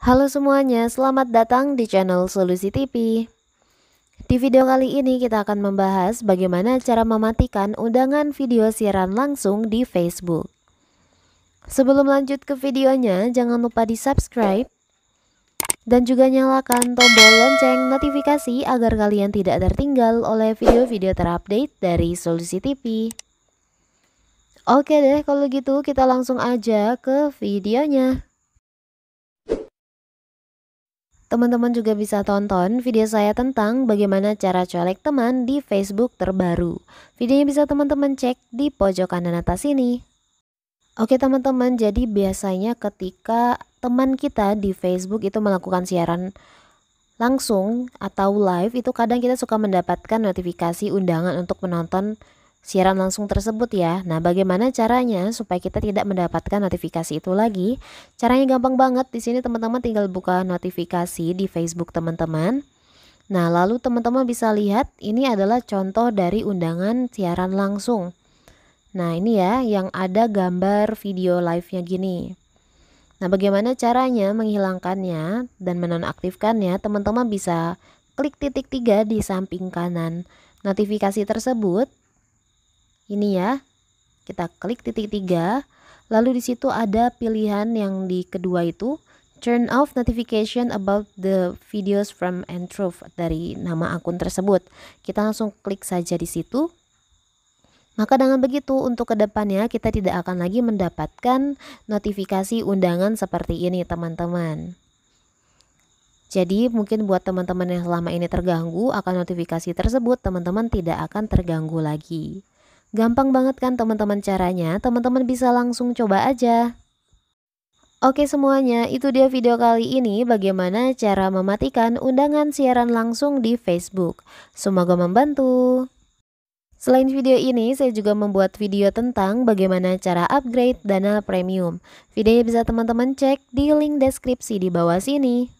Halo semuanya, selamat datang di channel Solusi TV. Di video kali ini kita akan membahas bagaimana cara mematikan undangan video siaran langsung di Facebook. Sebelum lanjut ke videonya, jangan lupa di subscribe dan juga nyalakan tombol lonceng notifikasi agar kalian tidak tertinggal oleh video-video terupdate dari Solusi TV. Oke deh, kalau gitu kita langsung aja ke videonya. Teman-teman juga bisa tonton video saya tentang bagaimana cara colek teman di Facebook terbaru. Videonya bisa teman-teman cek di pojok kanan atas ini. Oke teman-teman, jadi biasanya ketika teman kita di Facebook itu melakukan siaran langsung atau live itu kadang kita suka mendapatkan notifikasi undangan untuk menonton siaran langsung tersebut ya. Nah, bagaimana caranya supaya kita tidak mendapatkan notifikasi itu lagi? Caranya gampang banget. Di sini teman-teman tinggal buka notifikasi di Facebook teman-teman. Nah, lalu teman-teman bisa lihat ini adalah contoh dari undangan siaran langsung. Nah, ini ya yang ada gambar video live-nya gini. Nah, bagaimana caranya menghilangkannya dan menonaktifkannya? Teman-teman bisa klik titik tiga di samping kanan notifikasi tersebut ini ya kita klik titik tiga lalu di situ ada pilihan yang di kedua itu turn off notification about the videos from entrof dari nama akun tersebut kita langsung klik saja di situ maka dengan begitu untuk kedepannya kita tidak akan lagi mendapatkan notifikasi undangan seperti ini teman-teman jadi mungkin buat teman-teman yang selama ini terganggu akan notifikasi tersebut, teman-teman tidak akan terganggu lagi. Gampang banget kan teman-teman caranya, teman-teman bisa langsung coba aja. Oke semuanya, itu dia video kali ini bagaimana cara mematikan undangan siaran langsung di Facebook. Semoga membantu. Selain video ini, saya juga membuat video tentang bagaimana cara upgrade dana premium. Videonya bisa teman-teman cek di link deskripsi di bawah sini.